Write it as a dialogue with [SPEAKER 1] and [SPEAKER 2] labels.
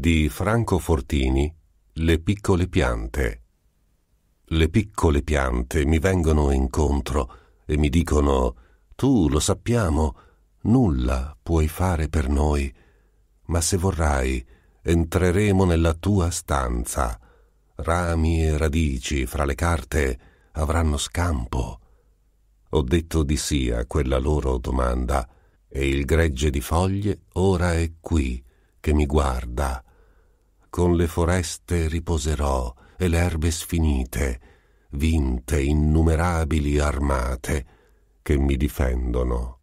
[SPEAKER 1] di Franco Fortini Le piccole piante. Le piccole piante mi vengono incontro e mi dicono Tu lo sappiamo, nulla puoi fare per noi, ma se vorrai entreremo nella tua stanza. Rami e radici fra le carte avranno scampo. Ho detto di sì a quella loro domanda, e il gregge di foglie ora è qui che mi guarda con le foreste riposerò e le erbe sfinite, vinte innumerabili armate che mi difendono.